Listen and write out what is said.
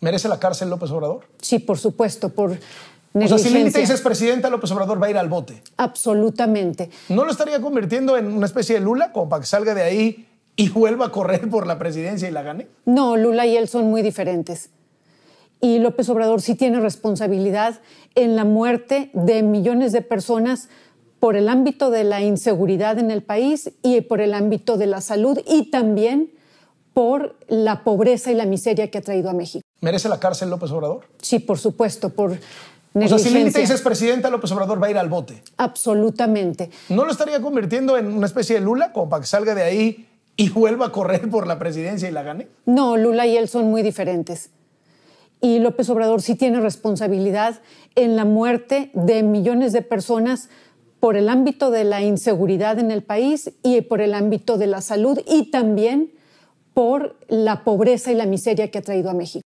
¿Merece la cárcel López Obrador? Sí, por supuesto, por negligencia. O sea, si límite es presidenta, López Obrador va a ir al bote. Absolutamente. ¿No lo estaría convirtiendo en una especie de Lula como para que salga de ahí y vuelva a correr por la presidencia y la gane? No, Lula y él son muy diferentes. Y López Obrador sí tiene responsabilidad en la muerte de millones de personas por el ámbito de la inseguridad en el país y por el ámbito de la salud y también por la pobreza y la miseria que ha traído a México. ¿Merece la cárcel López Obrador? Sí, por supuesto, por negligencia. O sea, si límite es presidenta, López Obrador va a ir al bote. Absolutamente. ¿No lo estaría convirtiendo en una especie de Lula como para que salga de ahí y vuelva a correr por la presidencia y la gane? No, Lula y él son muy diferentes. Y López Obrador sí tiene responsabilidad en la muerte de millones de personas por el ámbito de la inseguridad en el país y por el ámbito de la salud y también por la pobreza y la miseria que ha traído a México.